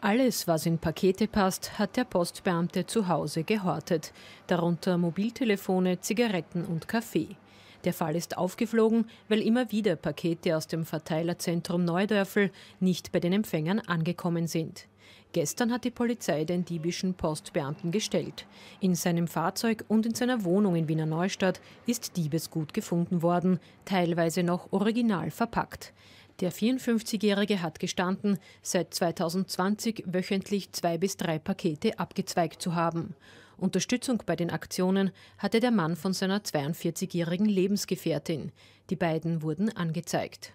Alles, was in Pakete passt, hat der Postbeamte zu Hause gehortet, darunter Mobiltelefone, Zigaretten und Kaffee. Der Fall ist aufgeflogen, weil immer wieder Pakete aus dem Verteilerzentrum Neudörfel nicht bei den Empfängern angekommen sind. Gestern hat die Polizei den diebischen Postbeamten gestellt. In seinem Fahrzeug und in seiner Wohnung in Wiener Neustadt ist Diebesgut gefunden worden, teilweise noch original verpackt. Der 54-Jährige hat gestanden, seit 2020 wöchentlich zwei bis drei Pakete abgezweigt zu haben. Unterstützung bei den Aktionen hatte der Mann von seiner 42-jährigen Lebensgefährtin. Die beiden wurden angezeigt.